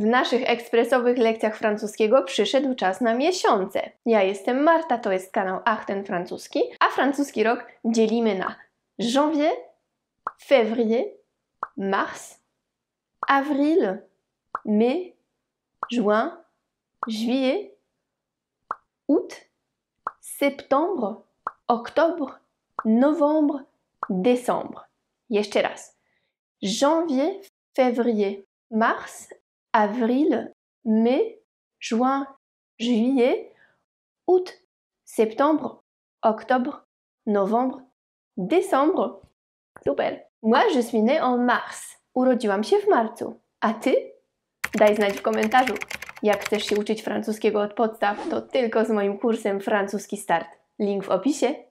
W naszych ekspresowych lekcjach francuskiego przyszedł czas na miesiące. Ja jestem Marta, to jest kanał Achten ten francuski, a francuski rok dzielimy na janvier, février, mars, avril, mai, juin, juillet, août, septembre, octobre, novembre, décembre. Jeszcze raz. Janvier, février, mars, avril, mai, juin, juillet, août, septembre, octobre, novembre, décembre. Super. Moi, je suis née en mars. Urodziłam się w marcu. A ty? Daj znać w komentarzu. Jak chcesz się uczyć francuskiego od podstaw, to tylko z moim kursem Francuski Start. Link w opisie.